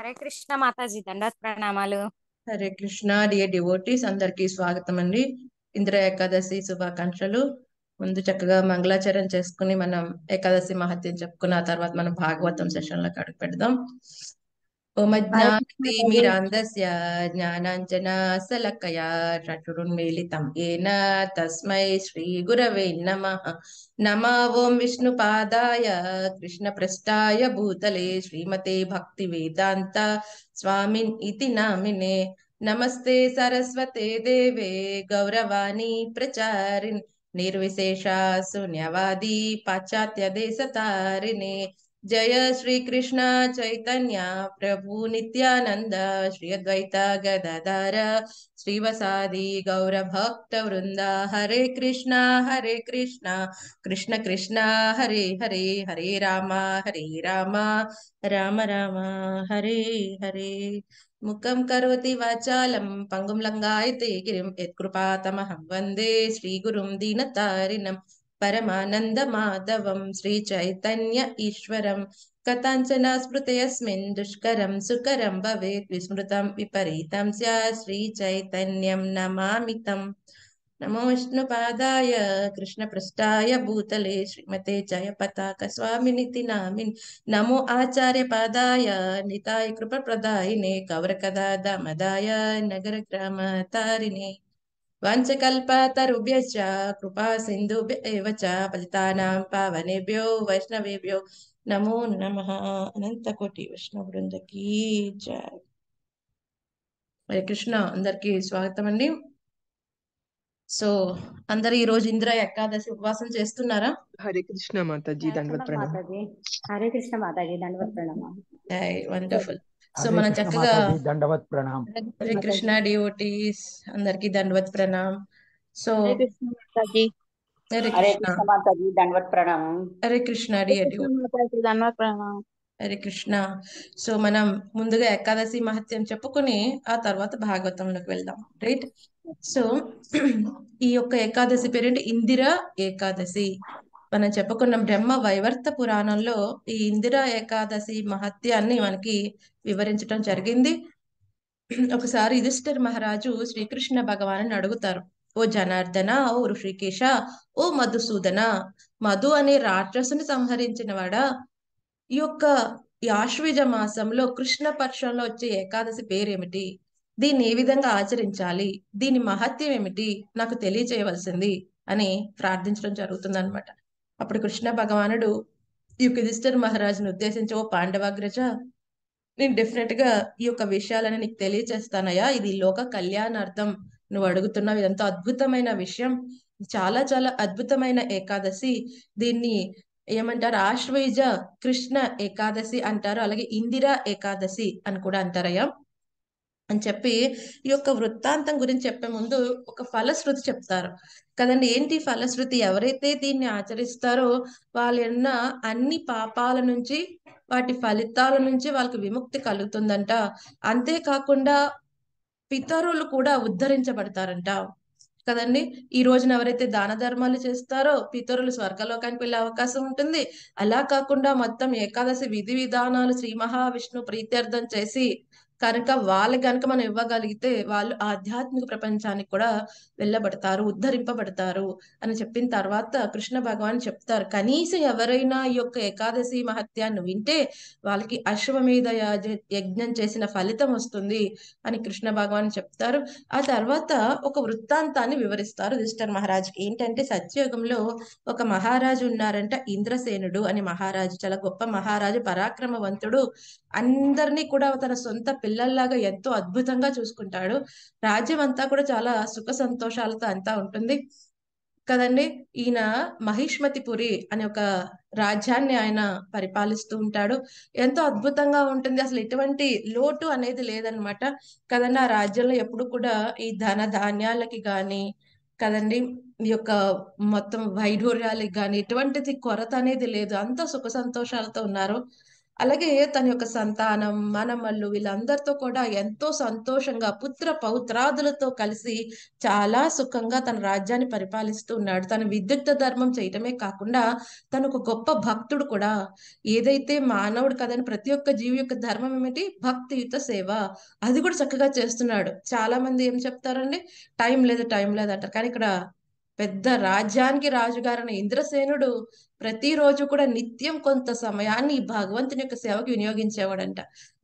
హరే కృష్ణ మాతాజీ దండాత్ ప్రణామాలు Hare Krishna dear devotees అందరికి స్వాగతం అండి ఇంద్ర ఏకాదశి శుభాకాంక్షలు ముందు చక్కగా మంగళాచరణ చేసుకుని మనం ఏకాదశి మహత్యం చెప్పుకున్న తర్వాత మనం భాగవతం సెషన్ లో అడుగు పెడదాం ओमज्ञानतिमिरान्धस्य ज्ञानाञ्जनासलकया चटुरुन्मीलितं येन तस्मै श्रीगुरवे नमः नमः ॐ विष्णुपादाय कृष्णप्रष्टाय भूतले श्रीमते भक्तिवेदान्त स्वामिन् इति नामिने नमस्ते सरस्वते देवे गौरवाणी प्रचारिन् निर्विशेषा शून्यवादी पाश्चात्यदेशतारिणे जय श्री कृष्ण चैतन्य प्रभु नित्यानंद श्री अद्वैत गदाधर श्रीवसादि गौर भक्त वृंद हरे कृष्णा हरे कृष्णा कृष्ण कृष्णा हरे हरे हरे राम हरे राम राम राम हरे हरे मुखम करोति वाचालं पंगुं लंगायते गिरिं यत्कृपातमहं वन्दे श्रीगुरुं दीनतारिणम् परमानन्दमाधवं श्रीचैतन्य ईश्वरं कथञ्चन स्मृतयस्मिन् दुष्करं सुकरं भवेत् विस्मृतं विपरीत सी श्रीचैतन्यं नमामि तम् नमो विष्णुपादाय कृष्णपृष्ठाय भूतले श्रीमते जयपताकस्वामिनिति नामिन् नमो आचार्य आचार्यपादाय निताय कृपप्रदायिने कवरकदा दामदाय नगरग्रामतारिणे వంచకల్పతరుభ్య కృపా సింధుభ్య చ పవనేభ్యో పావనేభ్యో వైష్ణవేభ్యో నమో నమ అనంతకోటి వైష్ణవ బృందకి హరే కృష్ణ అందరికీ స్వాగతం అండి సో అందరు ఈ రోజు ఇంద్ర ఏకాదశి ఉపవాసం చేస్తున్నారా హరే కృష్ణ మాతాజీ దండవత్ ప్రణామ హరే కృష్ణ మాతాజీ దండవత్ ప్రణామ వండర్ఫుల్ సో మనం చక్కగా దండవత్ ప్రణామ్ హరే కృష్ణ డివోటీస్ అందరికి దండవత్ ప్రణామ్ సో హరే కృష్ణ హరే కృష్ణ సో మనం ముందుగా ఏకాదశి మహత్యం చెప్పుకుని ఆ తర్వాత భాగవతంలోకి వెళ్దాం రైట్ సో ఈ యొక్క ఏకాదశి పేరు ఇందిరా ఏకాదశి మనం చెప్పుకున్న బ్రహ్మ వైవర్త పురాణంలో ఈ ఇందిరా ఏకాదశి మహత్యాన్ని మనకి వివరించడం జరిగింది ఒకసారి యుధిష్ఠర్ మహారాజు శ్రీకృష్ణ భగవాన్ అడుగుతారు ఓ జనార్దన ఓ ఋషికేశ ఓ మధుసూదన మధు అనే రాక్షసుని సంహరించిన వాడ ఈ యొక్క యాశ్విజ మాసంలో కృష్ణ పక్షంలో వచ్చే ఏకాదశి పేరేమిటి దీన్ని ఏ విధంగా ఆచరించాలి దీని మహత్యం ఏమిటి నాకు తెలియజేయవలసింది అని ప్రార్థించడం జరుగుతుంది అనమాట అప్పుడు కృష్ణ భగవానుడు యుగధిష్ఠర్ మహారాజును ఉద్దేశించి ఓ పాండవాగ్రజ నేను డెఫినెట్ గా ఈ యొక్క విషయాలని నీకు తెలియచేస్తానయ్యా ఇది లోక కళ్యాణార్థం నువ్వు అడుగుతున్నావు ఇదంతా అద్భుతమైన విషయం చాలా చాలా అద్భుతమైన ఏకాదశి దీన్ని ఏమంటారు ఆశ్వయుజ కృష్ణ ఏకాదశి అంటారు అలాగే ఇందిరా ఏకాదశి అని కూడా అంటారయ్యా అని చెప్పి ఈ యొక్క వృత్తాంతం గురించి చెప్పే ముందు ఒక ఫలశ్రుతి చెప్తారు కదండి ఏంటి ఫలశ్రుతి ఎవరైతే దీన్ని ఆచరిస్తారో ఉన్న అన్ని పాపాల నుంచి వాటి ఫలితాల నుంచి వాళ్ళకి విముక్తి కలుగుతుందంట అంతేకాకుండా పితరులు కూడా ఉద్ధరించబడతారంట కదండి ఈ రోజున ఎవరైతే దాన ధర్మాలు చేస్తారో పితరులు స్వర్గలోకానికి వెళ్ళే అవకాశం ఉంటుంది అలా కాకుండా మొత్తం ఏకాదశి విధి విధానాలు శ్రీ మహావిష్ణు ప్రీత్యర్థం చేసి కనుక వాళ్ళకి కనుక మనం ఇవ్వగలిగితే వాళ్ళు ఆధ్యాత్మిక ప్రపంచానికి కూడా వెళ్ళబడతారు ఉద్ధరింపబడతారు అని చెప్పిన తర్వాత కృష్ణ భగవాన్ చెప్తారు కనీసం ఎవరైనా ఈ యొక్క ఏకాదశి మహత్యాన్ని వింటే వాళ్ళకి అశ్వమేధ యజ్ఞం చేసిన ఫలితం వస్తుంది అని కృష్ణ భగవాన్ చెప్తారు ఆ తర్వాత ఒక వృత్తాంతాన్ని వివరిస్తారు దిష్టర్ మహారాజుకి ఏంటంటే సత్యయుగంలో ఒక మహారాజు ఉన్నారంట ఇంద్రసేనుడు అని మహారాజు చాలా గొప్ప మహారాజు పరాక్రమవంతుడు అందరినీ కూడా తన సొంత పిల్లల్లాగా ఎంతో అద్భుతంగా చూసుకుంటాడు రాజ్యం అంతా కూడా చాలా సుఖ సంతోషాలతో అంతా ఉంటుంది కదండి ఈయన మహిష్మతిపురి అనే ఒక రాజ్యాన్ని ఆయన పరిపాలిస్తూ ఉంటాడు ఎంతో అద్భుతంగా ఉంటుంది అసలు ఎటువంటి లోటు అనేది లేదనమాట కదండి ఆ రాజ్యంలో ఎప్పుడు కూడా ఈ ధన ధాన్యాలకి కానీ కదండి ఈ యొక్క మొత్తం వైఢూర్యాలకి కానీ ఎటువంటిది కొరత అనేది లేదు అంత సుఖ సంతోషాలతో ఉన్నారు అలాగే తన యొక్క సంతానం మనమల్లు వీళ్ళందరితో కూడా ఎంతో సంతోషంగా పుత్ర పౌత్రాదులతో కలిసి చాలా సుఖంగా తన రాజ్యాన్ని పరిపాలిస్తూ ఉన్నాడు తన విద్యుక్త ధర్మం చేయటమే కాకుండా తను ఒక గొప్ప భక్తుడు కూడా ఏదైతే మానవుడు కదని ప్రతి ఒక్క జీవి యొక్క ధర్మం ఏమిటి భక్తియుత సేవ అది కూడా చక్కగా చేస్తున్నాడు చాలా మంది ఏం చెప్తారండి టైం లేదు టైం లేదు అంటారు కానీ ఇక్కడ పెద్ద రాజ్యానికి రాజుగారైన ఇంద్రసేనుడు ప్రతిరోజు కూడా నిత్యం కొంత సమయాన్ని భగవంతుని యొక్క సేవకు వినియోగించేవాడంట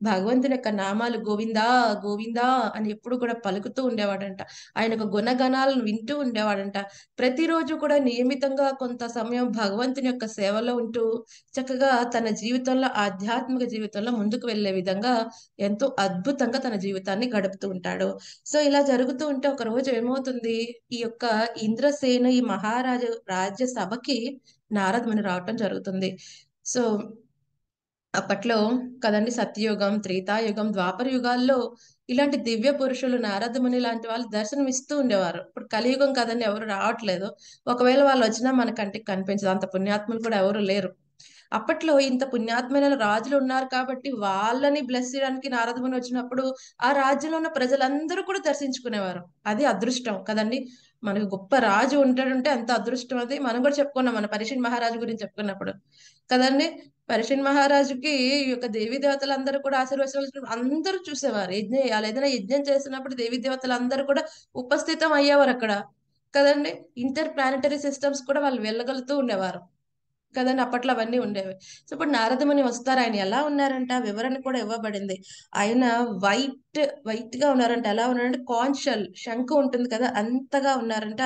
భగవంతుని యొక్క నామాలు గోవిందా గోవిందా అని ఎప్పుడు కూడా పలుకుతూ ఉండేవాడంట ఆయన యొక్క గుణగణాలను వింటూ ఉండేవాడంట ప్రతిరోజు కూడా నియమితంగా కొంత సమయం భగవంతుని యొక్క సేవలో ఉంటూ చక్కగా తన జీవితంలో ఆధ్యాత్మిక జీవితంలో ముందుకు వెళ్లే విధంగా ఎంతో అద్భుతంగా తన జీవితాన్ని గడుపుతూ ఉంటాడు సో ఇలా జరుగుతూ ఉంటే ఒక రోజు ఏమవుతుంది ఈ యొక్క ఇంద్రసేన ఈ మహారాజు రాజ్యసభకి నారదముని రావటం జరుగుతుంది సో అప్పట్లో కదండి సత్యయుగం త్రేతాయుగం ద్వాపర యుగాల్లో ఇలాంటి దివ్య పురుషులు నారదముని లాంటి వాళ్ళు దర్శనం ఇస్తూ ఉండేవారు ఇప్పుడు కలియుగం కదండి ఎవరు రావట్లేదు ఒకవేళ వాళ్ళు వచ్చినా మన కంటికి కనిపించదు అంత పుణ్యాత్ములు కూడా ఎవరు లేరు అప్పట్లో ఇంత పుణ్యాత్మైన రాజులు ఉన్నారు కాబట్టి వాళ్ళని బ్లెస్ చేయడానికి నారద ముని వచ్చినప్పుడు ఆ రాజ్యంలో ఉన్న ప్రజలందరూ కూడా దర్శించుకునేవారు అది అదృష్టం కదండి మనకి గొప్ప రాజు ఉంటాడంటే అంత అదృష్టం అది మనం కూడా చెప్పుకున్నాం మన పరిషన్ మహారాజు గురించి చెప్పుకున్నప్పుడు కదండి పరిషన్ మహారాజుకి ఈ యొక్క దేవీ దేవతలందరూ కూడా ఆశీర్వచనం అందరూ చూసేవారు యజ్ఞం ఏదైనా యజ్ఞం చేసినప్పుడు దేవీ దేవతలందరూ కూడా ఉపస్థితం అయ్యేవారు అక్కడ కదండి ఇంటర్ ప్లానిటరీ సిస్టమ్స్ కూడా వాళ్ళు వెళ్ళగలుగుతూ ఉండేవారు కదండి అప్పట్లో అవన్నీ ఉండేవి సో ఇప్పుడు నారదముని వస్తారు ఆయన ఎలా ఉన్నారంట వివరణ కూడా ఇవ్వబడింది ఆయన వైట్ వైట్ గా ఉన్నారంట ఎలా ఉన్నారంటే కాన్షల్ శంఖ ఉంటుంది కదా అంతగా ఉన్నారంట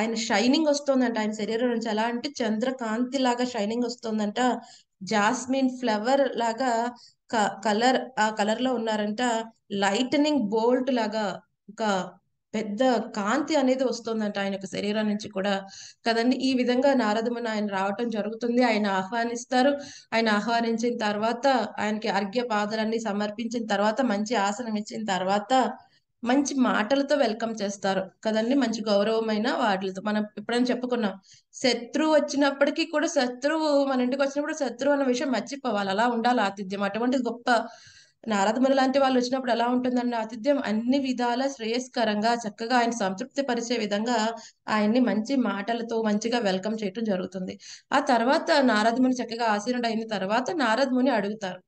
ఆయన షైనింగ్ వస్తుందంట ఆయన శరీరం నుంచి ఎలా అంటే చంద్రకాంతి లాగా షైనింగ్ వస్తుందంట జాస్మిన్ ఫ్లవర్ లాగా కలర్ ఆ కలర్ లో ఉన్నారంట లైటనింగ్ బోల్ట్ లాగా ఒక పెద్ద కాంతి అనేది వస్తుందంట ఆయన శరీరం నుంచి కూడా కదండి ఈ విధంగా నారదమున ఆయన రావటం జరుగుతుంది ఆయన ఆహ్వానిస్తారు ఆయన ఆహ్వానించిన తర్వాత ఆయనకి అర్ఘ్య పాదాలన్నీ సమర్పించిన తర్వాత మంచి ఆసనం ఇచ్చిన తర్వాత మంచి మాటలతో వెల్కమ్ చేస్తారు కదండి మంచి గౌరవమైన వాటితో మనం ఎప్పుడైనా చెప్పుకున్నాం శత్రువు వచ్చినప్పటికీ కూడా శత్రువు మన ఇంటికి వచ్చినప్పుడు శత్రువు అన్న విషయం మర్చిపోవాలి అలా ఉండాలి ఆతిథ్యం అటువంటి గొప్ప నారదముని లాంటి వాళ్ళు వచ్చినప్పుడు ఎలా ఉంటుందన్న ఆతిథ్యం అన్ని విధాల శ్రేయస్కరంగా చక్కగా ఆయన సంతృప్తి పరిచే విధంగా ఆయన్ని మంచి మాటలతో మంచిగా వెల్కమ్ చేయటం జరుగుతుంది ఆ తర్వాత నారదముని చక్కగా ఆశీనుడు అయిన తర్వాత నారదముని అడుగుతారు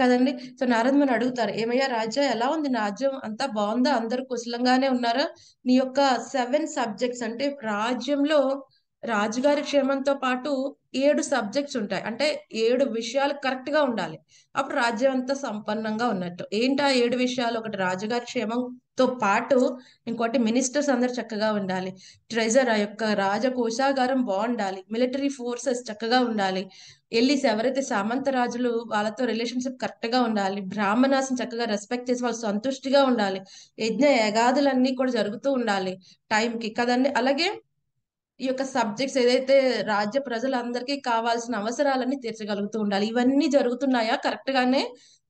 కదండి సో నారదముని అడుగుతారు ఏమయ్యా రాజ్యం ఎలా ఉంది రాజ్యం అంతా బాగుందా అందరూ కుశలంగానే ఉన్నారా నీ యొక్క సెవెన్ సబ్జెక్ట్స్ అంటే రాజ్యంలో రాజుగారి క్షేమంతో పాటు ఏడు సబ్జెక్ట్స్ ఉంటాయి అంటే ఏడు విషయాలు కరెక్ట్ గా ఉండాలి అప్పుడు రాజ్యం అంతా సంపన్నంగా ఉన్నట్టు ఏంటా ఏడు విషయాలు ఒకటి రాజుగారి క్షేమంతో పాటు ఇంకోటి మినిస్టర్స్ అందరు చక్కగా ఉండాలి ట్రెజర్ ఆ యొక్క రాజకోశాగారం బాగుండాలి మిలిటరీ ఫోర్సెస్ చక్కగా ఉండాలి ఎల్లీస్ ఎవరైతే సామంత రాజులు వాళ్ళతో రిలేషన్షిప్ కరెక్ట్ గా ఉండాలి బ్రాహ్మణాస్ చక్కగా రెస్పెక్ట్ చేసి వాళ్ళు సంతుష్టిగా ఉండాలి యజ్ఞ యగాదులన్నీ కూడా జరుగుతూ ఉండాలి టైంకి కదండి అలాగే ఈ యొక్క సబ్జెక్ట్స్ ఏదైతే రాజ్య ప్రజలందరికీ కావాల్సిన అవసరాలన్నీ తీర్చగలుగుతూ ఉండాలి ఇవన్నీ జరుగుతున్నాయా కరెక్ట్ గానే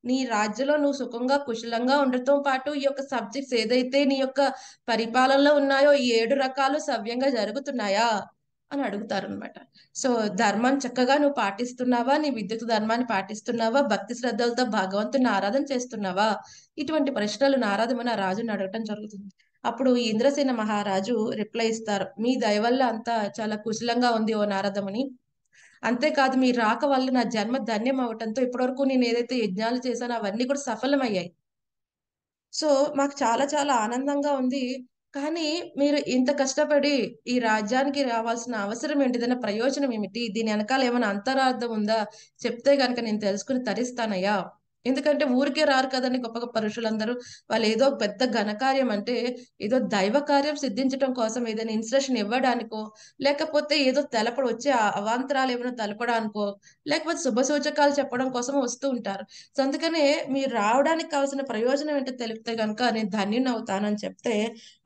నీ రాజ్యంలో నువ్వు సుఖంగా కుశలంగా ఉండటంతో పాటు ఈ యొక్క సబ్జెక్ట్స్ ఏదైతే నీ యొక్క పరిపాలనలో ఉన్నాయో ఈ ఏడు రకాలు సవ్యంగా జరుగుతున్నాయా అని అడుగుతారు అనమాట సో ధర్మాన్ని చక్కగా నువ్వు పాటిస్తున్నావా నీ విద్యుత్ ధర్మాన్ని పాటిస్తున్నావా భక్తి శ్రద్ధలతో భగవంతుని ఆరాధన చేస్తున్నావా ఇటువంటి ప్రశ్నలు నారాధమైన రాజుని అడగటం జరుగుతుంది అప్పుడు ఇంద్రసేన మహారాజు రిప్లై ఇస్తారు మీ దయ వల్ల అంతా చాలా కుశలంగా ఉంది ఓ నారదముని అంతేకాదు మీ రాక వల్ల నా జన్మ ధన్యం అవటంతో ఇప్పటివరకు నేను ఏదైతే యజ్ఞాలు చేశానో అవన్నీ కూడా సఫలమయ్యాయి సో మాకు చాలా చాలా ఆనందంగా ఉంది కానీ మీరు ఇంత కష్టపడి ఈ రాజ్యానికి రావాల్సిన అవసరం ఏంటిదైనా ప్రయోజనం ఏమిటి దీని వెనకాల ఏమైనా అంతరార్థం ఉందా చెప్తే కనుక నేను తెలుసుకుని తరిస్తానయ్యా ఎందుకంటే ఊరికే రారు కదండి గొప్ప గొప్ప ఋషులందరూ వాళ్ళు ఏదో పెద్ద ఘనకార్యం అంటే ఏదో దైవ కార్యం సిద్ధించడం కోసం ఏదైనా ఇన్స్ట్రక్షన్ ఇవ్వడానికో లేకపోతే ఏదో తెలపడం వచ్చే అవాంతరాలు ఏమైనా తలపడానికో లేకపోతే శుభ సూచకాలు చెప్పడం కోసం వస్తూ ఉంటారు సో అందుకనే మీరు రావడానికి కావాల్సిన ప్రయోజనం ఏంటో తెలిపితే కనుక నేను ధన్యుని అవుతానని చెప్తే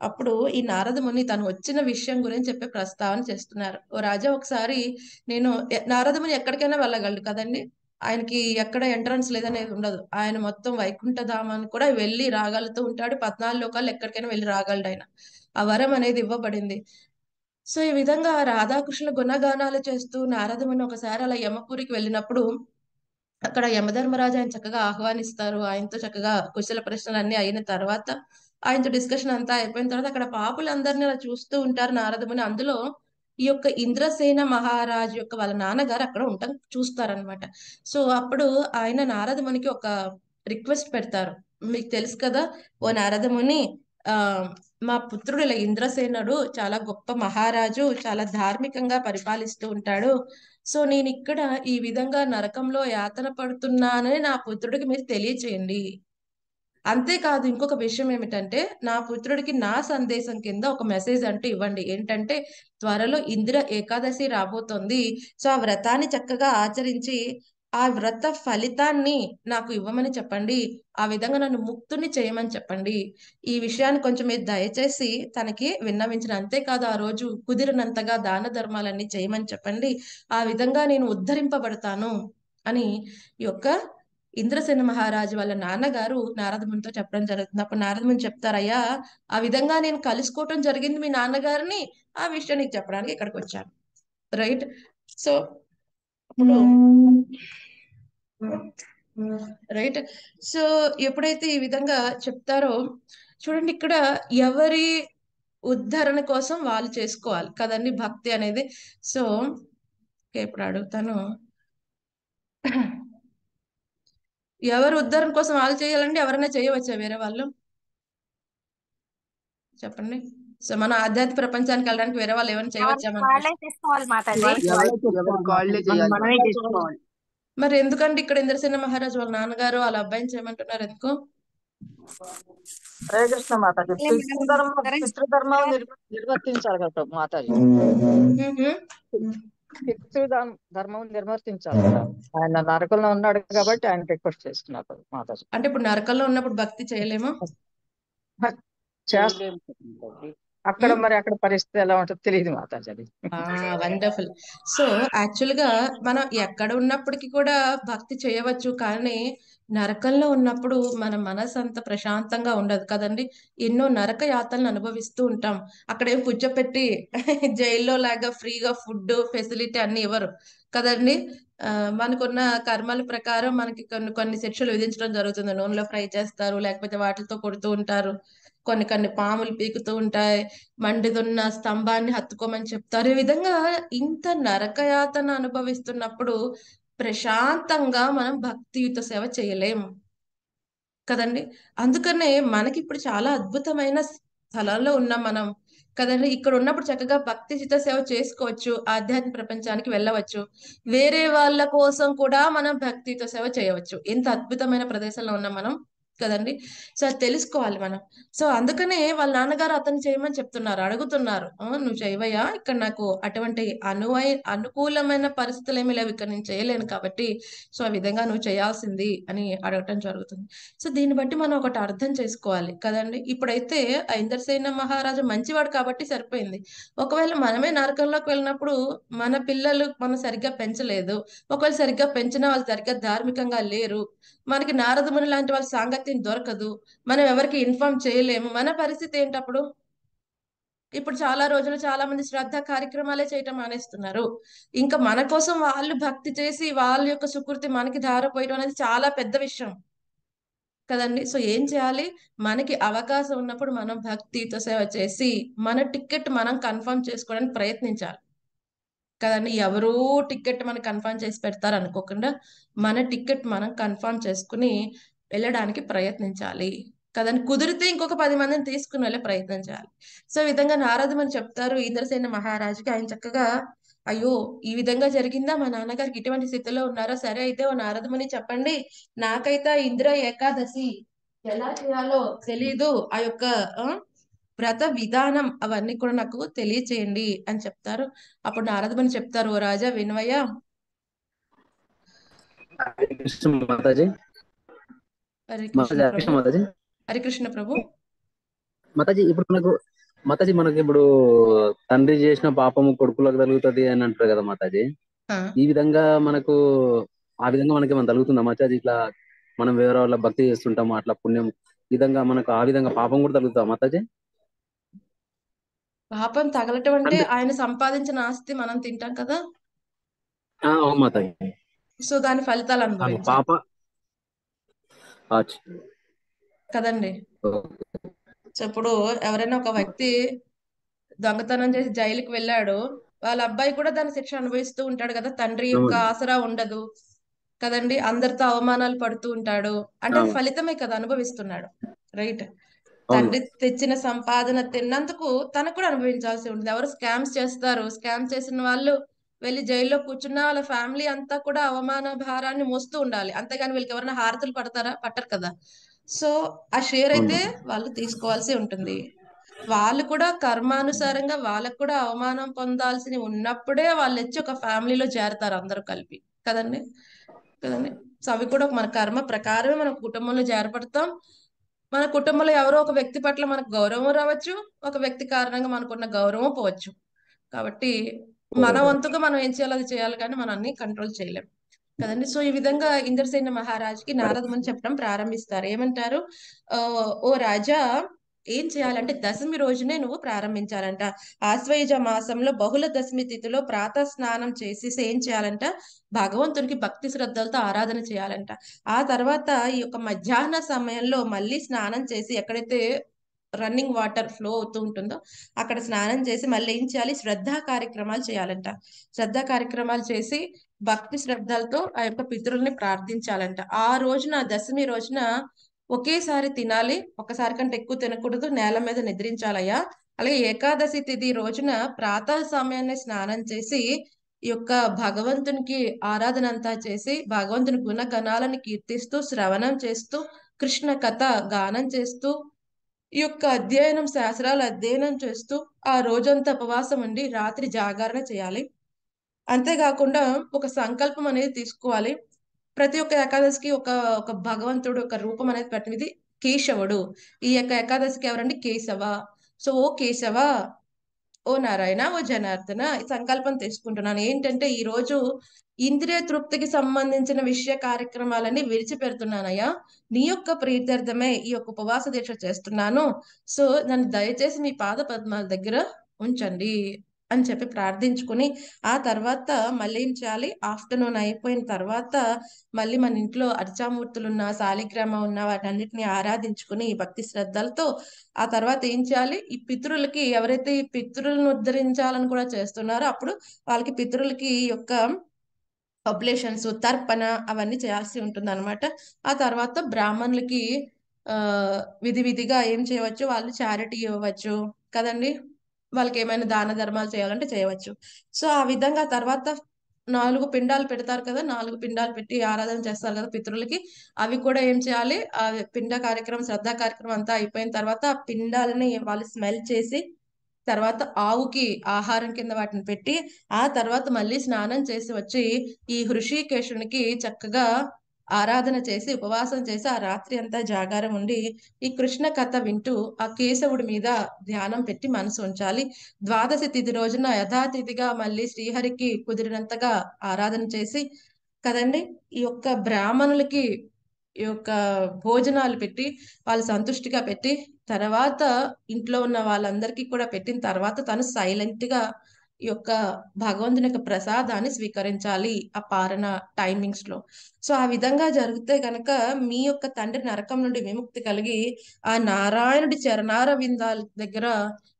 అప్పుడు ఈ నారద ముని తను వచ్చిన విషయం గురించి చెప్పే ప్రస్తావన చేస్తున్నారు ఓ రాజా ఒకసారి నేను నారదముని ఎక్కడికైనా వెళ్ళగలడు కదండి ఆయనకి ఎక్కడ ఎంట్రన్స్ లేదనే ఉండదు ఆయన మొత్తం వైకుంఠధామాన్ని కూడా వెళ్ళి రాగాలతో ఉంటాడు పద్నాలుగు లోకాలు ఎక్కడికైనా వెళ్ళి రాగలడు ఆయన ఆ వరం అనేది ఇవ్వబడింది సో ఈ విధంగా రాధాకృష్ణుల గుణగానాలు చేస్తూ నారదమని ఒకసారి అలా యమపురికి వెళ్ళినప్పుడు అక్కడ యమధర్మరాజు ఆయన చక్కగా ఆహ్వానిస్తారు ఆయనతో చక్కగా కుశల ప్రశ్నలు అన్ని అయిన తర్వాత ఆయనతో డిస్కషన్ అంతా అయిపోయిన తర్వాత అక్కడ పాపులందరినీ అలా చూస్తూ ఉంటారు నారదముని అందులో ఈ యొక్క ఇంద్రసేన మహారాజు యొక్క వాళ్ళ నాన్నగారు అక్కడ ఉంటాం చూస్తారనమాట సో అప్పుడు ఆయన నారదమునికి ఒక రిక్వెస్ట్ పెడతారు మీకు తెలుసు కదా ఓ నారదముని ఆ మా పుత్రుడు ఇలా ఇంద్రసేనుడు చాలా గొప్ప మహారాజు చాలా ధార్మికంగా పరిపాలిస్తూ ఉంటాడు సో నేను ఇక్కడ ఈ విధంగా నరకంలో యాతన పడుతున్నానని నా పుత్రుడికి మీరు తెలియచేయండి అంతేకాదు ఇంకొక విషయం ఏమిటంటే నా పుత్రుడికి నా సందేశం కింద ఒక మెసేజ్ అంటూ ఇవ్వండి ఏంటంటే త్వరలో ఇందిర ఏకాదశి రాబోతోంది సో ఆ వ్రతాన్ని చక్కగా ఆచరించి ఆ వ్రత ఫలితాన్ని నాకు ఇవ్వమని చెప్పండి ఆ విధంగా నన్ను ముక్తుని చేయమని చెప్పండి ఈ విషయాన్ని కొంచెం మీరు దయచేసి తనకి విన్నవించిన అంతేకాదు ఆ రోజు కుదిరినంతగా దాన ధర్మాలన్నీ చేయమని చెప్పండి ఆ విధంగా నేను ఉద్ధరింపబడతాను అని యొక్క ఇంద్రసేన మహారాజు వాళ్ళ నాన్నగారు నారదమునితో చెప్పడం జరుగుతుంది అప్పుడు నారదముని చెప్తారయ్యా ఆ విధంగా నేను కలుసుకోవటం జరిగింది మీ నాన్నగారిని ఆ విషయం నీకు చెప్పడానికి ఇక్కడికి వచ్చాను రైట్ సో ఇప్పుడు రైట్ సో ఎప్పుడైతే ఈ విధంగా చెప్తారో చూడండి ఇక్కడ ఎవరి ఉద్ధరణ కోసం వాళ్ళు చేసుకోవాలి కదండి భక్తి అనేది సో ఇప్పుడు అడుగుతాను ఎవరు ఉద్ధరణ కోసం వాళ్ళు చేయాలంటే ఎవరైనా చేయవచ్చా వేరే వాళ్ళు చెప్పండి సో మన ఆధ్యాత్మిక ప్రపంచానికి వెళ్ళడానికి వేరే వాళ్ళు ఏమైనా చేయవచ్చా మరి ఎందుకంటే ఇక్కడ ఇంద్రసేన మహారాజు వాళ్ళ నాన్నగారు వాళ్ళ అబ్బాయిని చేయమంటున్నారు ఎందుకు హరే నిర్వర్తించాలి కదా మాతాజీ పితృధర్మ ధర్మం నిర్వర్తించాలి ఆయన నరకంలో ఉన్నాడు కాబట్టి ఆయన రిక్వెస్ట్ చేస్తున్నారు మాతాజీ అంటే ఇప్పుడు నరకంలో ఉన్నప్పుడు భక్తి చేయలేము అక్కడ hmm. మరి అక్కడ పరిస్థితి ఎలా ఉంటుందో తెలియదు మాతాజీ వండర్ఫుల్ సో యాక్చువల్ గా మనం ఎక్కడ ఉన్నప్పటికీ కూడా భక్తి చేయవచ్చు కానీ నరకంలో ఉన్నప్పుడు మన మనసు అంత ప్రశాంతంగా ఉండదు కదండి ఎన్నో నరక యాతలను అనుభవిస్తూ ఉంటాం అక్కడే పుచ్చపెట్టి జైల్లో లాగా ఫ్రీగా ఫుడ్ ఫెసిలిటీ అన్ని ఇవ్వరు కదండి మనకున్న కర్మల ప్రకారం మనకి కొన్ని కొన్ని శిక్షలు విధించడం జరుగుతుంది నూనెలో ఫ్రై చేస్తారు లేకపోతే వాటితో కొడుతూ ఉంటారు కొన్ని కొన్ని పాములు పీకుతూ ఉంటాయి మండిదున్న స్తంభాన్ని హత్తుకోమని చెప్తారు ఈ విధంగా ఇంత నరకయాతను అనుభవిస్తున్నప్పుడు ప్రశాంతంగా మనం భక్తియుత సేవ చేయలేము కదండి అందుకనే మనకి ఇప్పుడు చాలా అద్భుతమైన స్థలంలో ఉన్నాం మనం కదండి ఇక్కడ ఉన్నప్పుడు చక్కగా భక్తి చిత్త సేవ చేసుకోవచ్చు ఆధ్యాత్మిక ప్రపంచానికి వెళ్ళవచ్చు వేరే వాళ్ళ కోసం కూడా మనం భక్తితో సేవ చేయవచ్చు ఎంత అద్భుతమైన ప్రదేశంలో ఉన్నాం మనం కదండి సో అది తెలుసుకోవాలి మనం సో అందుకనే వాళ్ళ నాన్నగారు అతను చేయమని చెప్తున్నారు అడుగుతున్నారు నువ్వు చేయవయ్యా ఇక్కడ నాకు అటువంటి అనువై అనుకూలమైన పరిస్థితులు ఏమీ లేవు ఇక్కడ నేను చేయలేను కాబట్టి సో ఆ విధంగా నువ్వు చేయాల్సింది అని అడగటం జరుగుతుంది సో దీన్ని బట్టి మనం ఒకటి అర్థం చేసుకోవాలి కదండి ఇప్పుడైతే ఇంద్రసేన మహారాజు మంచివాడు కాబట్టి సరిపోయింది ఒకవేళ మనమే నరకంలోకి వెళ్ళినప్పుడు మన పిల్లలు మనం సరిగ్గా పెంచలేదు ఒకవేళ సరిగ్గా పెంచిన వాళ్ళు సరిగ్గా ధార్మికంగా లేరు మనకి నారదముని లాంటి వాళ్ళ సాంగత్యం వ్యాక్సిన్ దొరకదు మనం ఎవరికి ఇన్ఫార్మ్ చేయలేము మన పరిస్థితి ఏంటప్పుడు ఇప్పుడు చాలా రోజులు చాలా మంది శ్రద్ధ కార్యక్రమాలే చేయటం మానేస్తున్నారు ఇంకా మన కోసం వాళ్ళు భక్తి చేసి వాళ్ళ యొక్క సుకృతి మనకి దారపోయడం అనేది చాలా పెద్ద విషయం కదండి సో ఏం చేయాలి మనకి అవకాశం ఉన్నప్పుడు మనం భక్తితో సేవ చేసి మన టికెట్ మనం కన్ఫర్మ్ చేసుకోవడానికి ప్రయత్నించాలి కదండి ఎవరూ టికెట్ మనకు కన్ఫర్మ్ చేసి పెడతారు అనుకోకుండా మన టికెట్ మనం కన్ఫర్మ్ చేసుకుని వెళ్ళడానికి ప్రయత్నించాలి కదండి కుదిరితే ఇంకొక పది మందిని తీసుకుని వెళ్ళే ప్రయత్నం చేయాలి సో ఈ విధంగా నారదు అని చెప్తారు ఇంద్రసేన మహారాజుకి ఆయన చక్కగా అయ్యో ఈ విధంగా జరిగిందా మా నాన్నగారికి ఇటువంటి స్థితిలో ఉన్నారో సరే అయితే ఓ నారదమని చెప్పండి నాకైతే ఇంద్ర ఏకాదశి ఎలా చేయాలో తెలీదు ఆ యొక్క వ్రత విధానం అవన్నీ కూడా నాకు తెలియచేయండి అని చెప్తారు అప్పుడు నారదమని చెప్తారు ఓ రాజా వినవయ్య హరికృష్ణ ప్రభు ఇప్పుడు మనకు మాతాజీ మనకి ఇప్పుడు తండ్రి చేసిన పాపము కొడుకులకు తగులుతుంది అని అంటారు కదా మాతాజీ ఈ విధంగా మనకు ఆ విధంగా మనకి మనం తగులుతుందా మతాజీ ఇట్లా మనం వేరే వాళ్ళ భక్తి చేస్తుంటాము అట్లా పుణ్యం విధంగా మనకు ఆ విధంగా పాపం కూడా తగులుతా మతాజీ పాపం తగలటం అంటే ఆయన సంపాదించిన ఆస్తి మనం తింటాం కదా సో దాని ఫలితాలు అనుకో పాప కదండి సో ఇప్పుడు ఎవరైనా ఒక వ్యక్తి దొంగతనం చేసి జైలుకి వెళ్ళాడు వాళ్ళ అబ్బాయి కూడా దాని శిక్ష అనుభవిస్తూ ఉంటాడు కదా తండ్రి యొక్క ఆసరా ఉండదు కదండి అందరితో అవమానాలు పడుతూ ఉంటాడు అంటే ఫలితమే కదా అనుభవిస్తున్నాడు రైట్ తండ్రి తెచ్చిన సంపాదన తిన్నందుకు తనకు కూడా అనుభవించాల్సి ఉంటుంది ఎవరు స్కామ్స్ చేస్తారు స్కామ్ చేసిన వాళ్ళు వెళ్ళి జైల్లో కూర్చున్నా వాళ్ళ ఫ్యామిలీ అంతా కూడా అవమాన భారాన్ని మోస్తూ ఉండాలి అంతేగాని వీళ్ళకి ఎవరైనా హారతులు పడతారా పట్టరు కదా సో ఆ షేర్ అయితే వాళ్ళు తీసుకోవాల్సి ఉంటుంది వాళ్ళు కూడా కర్మానుసారంగా వాళ్ళకు కూడా అవమానం పొందాల్సి ఉన్నప్పుడే వాళ్ళు వచ్చి ఒక ఫ్యామిలీలో చేరతారు అందరూ కలిపి కదండి కదండి సో అవి కూడా మన కర్మ ప్రకారమే మన కుటుంబంలో చేరపడతాం మన కుటుంబంలో ఎవరో ఒక వ్యక్తి పట్ల మనకు గౌరవం రావచ్చు ఒక వ్యక్తి కారణంగా మనకున్న గౌరవం పోవచ్చు కాబట్టి మన వంతుగా మనం ఏం చేయాలి అది చేయాలి కానీ మనం అన్ని కంట్రోల్ చేయలేం కదండి సో ఈ విధంగా ఇంద్రసేన మహారాజుకి నారదముని చెప్పడం ప్రారంభిస్తారు ఏమంటారు ఓ రాజా ఏం చేయాలంటే దశమి రోజునే నువ్వు ప్రారంభించాలంట ఆశ్వయుజ మాసంలో బహుళ దశమి తిథిలో ప్రాత స్నానం చేసి ఏం చేయాలంట భగవంతునికి భక్తి శ్రద్ధలతో ఆరాధన చేయాలంట ఆ తర్వాత ఈ యొక్క మధ్యాహ్న సమయంలో మళ్ళీ స్నానం చేసి ఎక్కడైతే రన్నింగ్ వాటర్ ఫ్లో అవుతూ ఉంటుందో అక్కడ స్నానం చేసి మళ్ళీ ఏం చేయాలి శ్రద్ధా కార్యక్రమాలు చేయాలంట శ్రద్ధా కార్యక్రమాలు చేసి భక్తి శ్రద్ధలతో ఆ యొక్క పితృల్ని ప్రార్థించాలంట ఆ రోజున దశమి రోజున ఒకేసారి తినాలి ఒకసారి కంటే ఎక్కువ తినకూడదు నేల మీద నిద్రించాలయ్యా అలాగే ఏకాదశి తిథి రోజున ప్రాత సమయాన్ని స్నానం చేసి ఈ యొక్క భగవంతునికి ఆరాధన అంతా చేసి భగవంతుని గుణగణాలను కీర్తిస్తూ శ్రవణం చేస్తూ కృష్ణ కథ గానం చేస్తూ ఈ యొక్క అధ్యయనం శాస్త్రాలు అధ్యయనం చేస్తూ ఆ రోజంతా ఉపవాసం ఉండి రాత్రి జాగరణ చేయాలి అంతేకాకుండా ఒక సంకల్పం అనేది తీసుకోవాలి ప్రతి ఒక్క ఏకాదశికి ఒక ఒక భగవంతుడు ఒక రూపం అనేది పెట్టినది కేశవుడు ఈ యొక్క ఏకాదశికి ఎవరండి కేశవ సో ఓ కేశవ ఓ నారాయణ ఓ జనార్దన ఈ సంకల్పం తీసుకుంటున్నాను ఏంటంటే ఈ రోజు ఇంద్రియ తృప్తికి సంబంధించిన విషయ కార్యక్రమాలన్నీ విడిచిపెడుతున్నానయ్యా నీ యొక్క ప్రీత్యర్థమే ఈ యొక్క ఉపవాస దీక్ష చేస్తున్నాను సో నన్ను దయచేసి మీ పాద పద్మాల దగ్గర ఉంచండి అని చెప్పి ప్రార్థించుకుని ఆ తర్వాత మళ్ళీ ఏం చేయాలి ఆఫ్టర్నూన్ అయిపోయిన తర్వాత మళ్ళీ మన ఇంట్లో అర్చామూర్తులు ఉన్న శాలిగ్రామ ఉన్న వాటన్నిటిని ఆరాధించుకుని భక్తి శ్రద్ధలతో ఆ తర్వాత ఏం చేయాలి ఈ పితృలకి ఎవరైతే ఈ పితృలను ఉద్ధరించాలని కూడా చేస్తున్నారో అప్పుడు వాళ్ళకి పితృలకి యొక్క పబ్లేషన్స్ తర్పణ అవన్నీ చేయాల్సి ఉంటుంది అనమాట ఆ తర్వాత బ్రాహ్మణులకి విధి విధిగా ఏం చేయవచ్చు వాళ్ళు చారిటీ ఇవ్వచ్చు కదండి వాళ్ళకి ఏమైనా దాన ధర్మాలు చేయాలంటే చేయవచ్చు సో ఆ విధంగా తర్వాత నాలుగు పిండాలు పెడతారు కదా నాలుగు పిండాలు పెట్టి ఆరాధన చేస్తారు కదా పితృలకి అవి కూడా ఏం చేయాలి ఆ పిండ కార్యక్రమం శ్రద్ధా కార్యక్రమం అంతా అయిపోయిన తర్వాత ఆ పిండాలని వాళ్ళు స్మెల్ చేసి తర్వాత ఆవుకి ఆహారం కింద వాటిని పెట్టి ఆ తర్వాత మళ్ళీ స్నానం చేసి వచ్చి ఈ హృషికేశునికి చక్కగా ఆరాధన చేసి ఉపవాసం చేసి ఆ రాత్రి అంతా జాగారం ఉండి ఈ కృష్ణ కథ వింటూ ఆ కేశవుడి మీద ధ్యానం పెట్టి మనసు ఉంచాలి ద్వాదశి తిథి రోజున యథాతిథిగా మళ్ళీ శ్రీహరికి కుదిరినంతగా ఆరాధన చేసి కదండి ఈ యొక్క బ్రాహ్మణులకి ఈ యొక్క భోజనాలు పెట్టి వాళ్ళు సంతుష్టిగా పెట్టి తర్వాత ఇంట్లో ఉన్న వాళ్ళందరికీ కూడా పెట్టిన తర్వాత తను సైలెంట్ గా యొక్క భగవంతుని యొక్క ప్రసాదాన్ని స్వీకరించాలి ఆ పారణ టైమింగ్స్ లో సో ఆ విధంగా జరిగితే కనుక మీ యొక్క తండ్రి నరకం నుండి విముక్తి కలిగి ఆ నారాయణుడి చరణార విందాల దగ్గర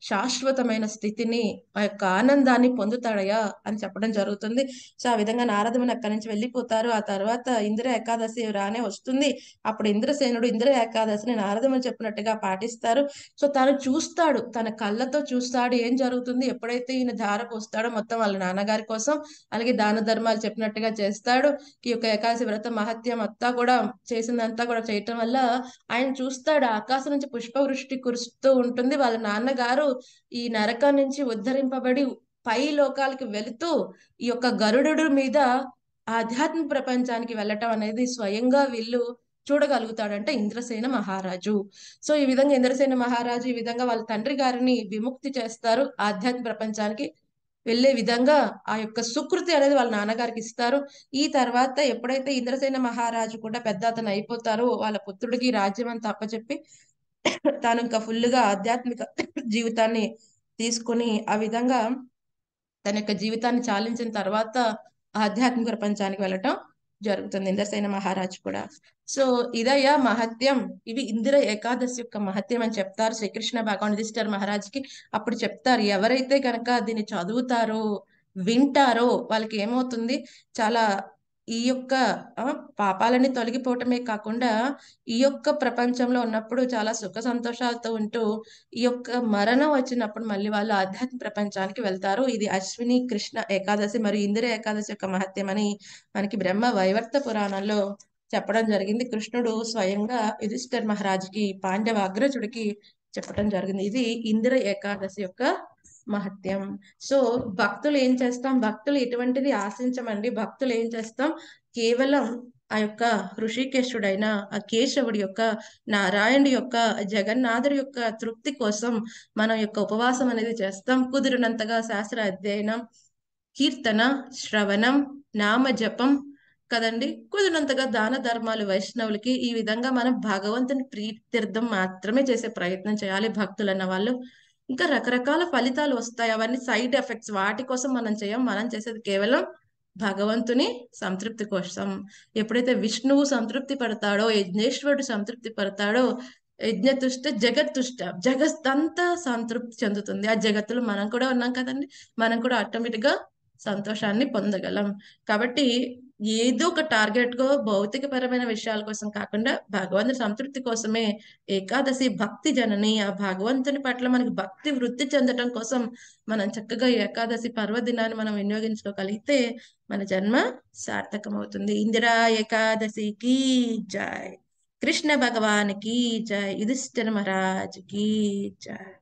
శాశ్వతమైన స్థితిని ఆ యొక్క ఆనందాన్ని పొందుతాడయా అని చెప్పడం జరుగుతుంది సో ఆ విధంగా నారదముని అక్కడి నుంచి వెళ్ళిపోతారు ఆ తర్వాత ఇంద్ర ఏకాదశి రానే వస్తుంది అప్పుడు ఇంద్రసేనుడు ఇంద్ర ఏకాదశిని నారదముని చెప్పినట్టుగా పాటిస్తారు సో తను చూస్తాడు తన కళ్ళతో చూస్తాడు ఏం జరుగుతుంది ఎప్పుడైతే ఈయన ధారకు వస్తాడో మొత్తం వాళ్ళ నాన్నగారి కోసం అలాగే దాన ధర్మాలు చెప్పినట్టుగా చేస్తాడు ఈ యొక్క ఏకాదశి వ్రత మహత్యం అంతా కూడా చేసిందంతా కూడా చేయటం వల్ల ఆయన చూస్తాడు ఆకాశం నుంచి పుష్పవృష్టి కురుస్తూ ఉంటుంది వాళ్ళ నాన్నగారు ఈ నరకం నుంచి ఉద్ధరింపబడి పై లోకాలకి వెళుతూ ఈ యొక్క గరుడు మీద ఆధ్యాత్మిక ప్రపంచానికి వెళ్ళటం అనేది స్వయంగా వీళ్ళు చూడగలుగుతాడంటే ఇంద్రసేన మహారాజు సో ఈ విధంగా ఇంద్రసేన మహారాజు ఈ విధంగా వాళ్ళ తండ్రి గారిని విముక్తి చేస్తారు ఆధ్యాత్మిక ప్రపంచానికి వెళ్ళే విధంగా ఆ యొక్క సుకృతి అనేది వాళ్ళ నాన్నగారికి ఇస్తారు ఈ తర్వాత ఎప్పుడైతే ఇంద్రసేన మహారాజు కూడా పెద్ద అతను అయిపోతారో వాళ్ళ పుత్రుడికి రాజ్యం అని తప్పచెప్పి తాను ఇంకా గా ఆధ్యాత్మిక జీవితాన్ని తీసుకుని ఆ విధంగా తన యొక్క జీవితాన్ని చాలించిన తర్వాత ఆధ్యాత్మిక ప్రపంచానికి వెళ్ళటం జరుగుతుంది ఇంద్రసేన మహారాజ్ కూడా సో ఇదయ్యా మహత్యం ఇవి ఇందిర ఏకాదశి యొక్క మహత్యం అని చెప్తారు శ్రీకృష్ణ భగవాన్ యుధిష్ఠర్ మహారాజ్ కి అప్పుడు చెప్తారు ఎవరైతే కనుక దీన్ని చదువుతారో వింటారో వాళ్ళకి ఏమవుతుంది చాలా ఈ యొక్క పాపాలని తొలగిపోవటమే కాకుండా ఈ యొక్క ప్రపంచంలో ఉన్నప్పుడు చాలా సుఖ సంతోషాలతో ఉంటూ ఈ యొక్క మరణం వచ్చినప్పుడు మళ్ళీ వాళ్ళు ఆధ్యాత్మ ప్రపంచానికి వెళ్తారు ఇది అశ్విని కృష్ణ ఏకాదశి మరియు ఇందిర ఏకాదశి యొక్క మహత్యమని మనకి బ్రహ్మ వైవర్త పురాణంలో చెప్పడం జరిగింది కృష్ణుడు స్వయంగా యుధిష్ఠర్ మహారాజుకి పాండవ అగ్రజుడికి చెప్పడం జరిగింది ఇది ఇందిర ఏకాదశి యొక్క మహత్యం సో భక్తులు ఏం చేస్తాం భక్తులు ఎటువంటిది ఆశించమండి భక్తులు ఏం చేస్తాం కేవలం ఆ యొక్క ఋషికేశుడైన ఆ కేశవుడి యొక్క నారాయణుడి యొక్క జగన్నాథుడి యొక్క తృప్తి కోసం మనం యొక్క ఉపవాసం అనేది చేస్తాం కుదిరినంతగా శాస్త్ర అధ్యయనం కీర్తన శ్రవణం నామ జపం కదండి కుదిరినంతగా దాన ధర్మాలు వైష్ణవులకి ఈ విధంగా మనం భగవంతుని ప్రీతిర్థం మాత్రమే చేసే ప్రయత్నం చేయాలి భక్తులు అన్న వాళ్ళు ఇంకా రకరకాల ఫలితాలు వస్తాయి అవన్నీ సైడ్ ఎఫెక్ట్స్ వాటి కోసం మనం చేయం మనం చేసేది కేవలం భగవంతుని సంతృప్తి కోసం ఎప్పుడైతే విష్ణువు సంతృప్తి పడతాడో యజ్ఞేశ్వరుడు సంతృప్తి పడతాడో యజ్ఞతుష్ట జగత్తుష్ట జగత్తంతా సంతృప్తి చెందుతుంది ఆ జగత్తులో మనం కూడా ఉన్నాం కదండి మనం కూడా ఆటోమేటిక్ గా సంతోషాన్ని పొందగలం కాబట్టి ఏదో ఒక టార్గెట్ గో భౌతిక పరమైన విషయాల కోసం కాకుండా భగవంతుని సంతృప్తి కోసమే ఏకాదశి భక్తి జనని ఆ భగవంతుని పట్ల మనకి భక్తి వృత్తి చెందటం కోసం మనం చక్కగా ఏకాదశి పర్వదినాన్ని మనం వినియోగించుకోగలిగితే మన జన్మ సార్థకం అవుతుంది ఇందిరా ఏకాదశికి జై కృష్ణ భగవానికి జై యుధిష్ఠిర మహారాజ్కి జాయ్